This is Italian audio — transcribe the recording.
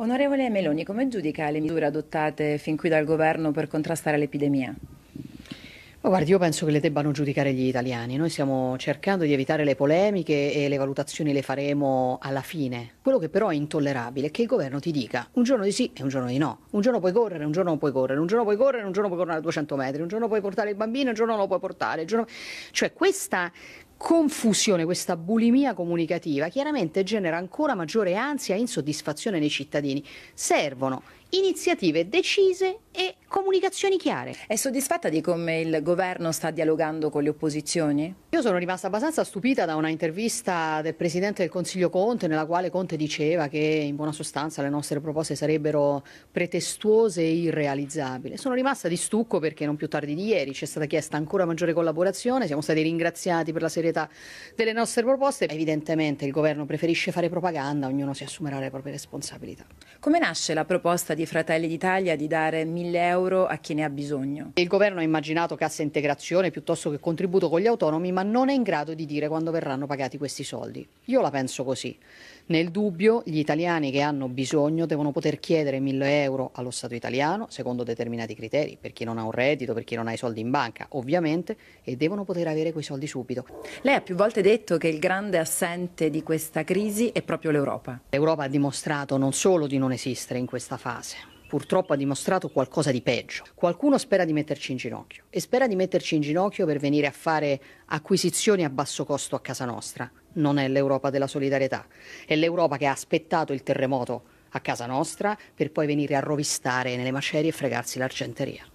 Onorevole Meloni, come giudica le misure adottate fin qui dal governo per contrastare l'epidemia? Ma guardi, io penso che le debbano giudicare gli italiani. Noi stiamo cercando di evitare le polemiche e le valutazioni le faremo alla fine. Quello che però è intollerabile è che il governo ti dica un giorno di sì e un giorno di no. Un giorno puoi correre, un giorno non puoi correre, un giorno puoi correre, un giorno puoi correre a 200 metri, un giorno puoi portare il bambino, un giorno non lo puoi portare. Giorno... Cioè questa confusione, questa bulimia comunicativa chiaramente genera ancora maggiore ansia e insoddisfazione nei cittadini. Servono iniziative decise e comunicazioni chiare. È soddisfatta di come il governo sta dialogando con le opposizioni? Io sono rimasta abbastanza stupita da una intervista del Presidente del Consiglio Conte nella quale Conte diceva che in buona sostanza le nostre proposte sarebbero pretestuose e irrealizzabili. Sono rimasta di stucco perché non più tardi di ieri ci è stata chiesta ancora maggiore collaborazione, siamo stati ringraziati per la serietà delle nostre proposte. Evidentemente il governo preferisce fare propaganda, ognuno si assumerà le proprie responsabilità. Come nasce la proposta di di Fratelli d'Italia di dare 1000 euro a chi ne ha bisogno. Il governo ha immaginato cassa integrazione piuttosto che contributo con gli autonomi, ma non è in grado di dire quando verranno pagati questi soldi. Io la penso così. Nel dubbio, gli italiani che hanno bisogno devono poter chiedere 1000 euro allo Stato italiano, secondo determinati criteri, per chi non ha un reddito, per chi non ha i soldi in banca, ovviamente, e devono poter avere quei soldi subito. Lei ha più volte detto che il grande assente di questa crisi è proprio l'Europa. L'Europa ha dimostrato non solo di non esistere in questa fase, purtroppo ha dimostrato qualcosa di peggio. Qualcuno spera di metterci in ginocchio e spera di metterci in ginocchio per venire a fare acquisizioni a basso costo a casa nostra. Non è l'Europa della solidarietà, è l'Europa che ha aspettato il terremoto a casa nostra per poi venire a rovistare nelle macerie e fregarsi l'argenteria.